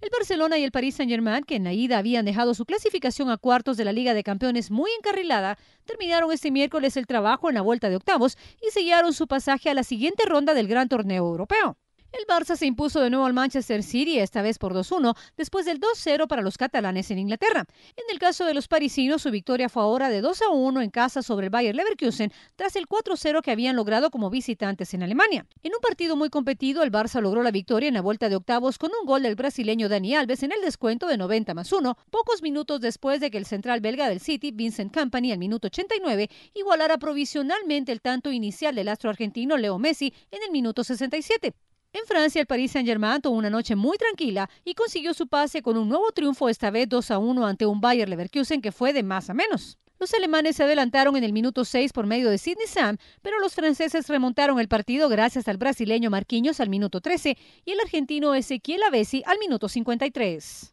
El Barcelona y el Paris Saint-Germain, que en la ida habían dejado su clasificación a cuartos de la Liga de Campeones muy encarrilada, terminaron este miércoles el trabajo en la vuelta de octavos y sellaron su pasaje a la siguiente ronda del gran torneo europeo. El Barça se impuso de nuevo al Manchester City, esta vez por 2-1, después del 2-0 para los catalanes en Inglaterra. En el caso de los parisinos, su victoria fue ahora de 2-1 en casa sobre el Bayer Leverkusen, tras el 4-0 que habían logrado como visitantes en Alemania. En un partido muy competido, el Barça logró la victoria en la vuelta de octavos con un gol del brasileño Dani Alves en el descuento de 90 más 1, pocos minutos después de que el central belga del City, Vincent Company, al minuto 89, igualara provisionalmente el tanto inicial del astro argentino Leo Messi en el minuto 67. En Francia, el Paris Saint-Germain tuvo una noche muy tranquila y consiguió su pase con un nuevo triunfo, esta vez 2 a 1 ante un Bayer Leverkusen que fue de más a menos. Los alemanes se adelantaron en el minuto 6 por medio de Sidney Sam, pero los franceses remontaron el partido gracias al brasileño Marquinhos al minuto 13 y el argentino Ezequiel Avesi al minuto 53.